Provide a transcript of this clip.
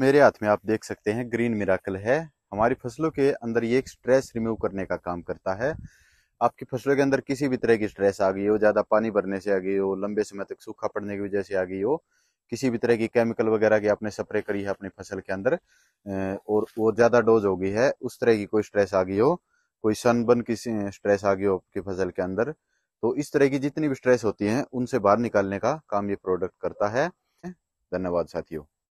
मेरे हाथ में आप देख सकते हैं ग्रीन मिराकल है हमारी फसलों के अंदर ये एक स्ट्रेस रिमूव करने का काम करता है आपकी फसलों के अंदर किसी भी तरह की स्ट्रेस आ गई हो ज़्यादा पानी भरने से आ गई हो लंबे समय तक सूखा पड़ने की वजह से आ गई हो किसी भी तरह की केमिकल वगैरह की आपने स्प्रे करी है अपनी फसल के अंदर और वो ज़्यादा डोज हो गई है उस तरह की कोई स्ट्रेस आ गई हो कोई सनबर्न की स्ट्रेस आ गई हो आपकी फसल के अंदर तो इस तरह की जितनी भी स्ट्रेस होती है उनसे बाहर निकालने का काम ये प्रोडक्ट करता है धन्यवाद साथियों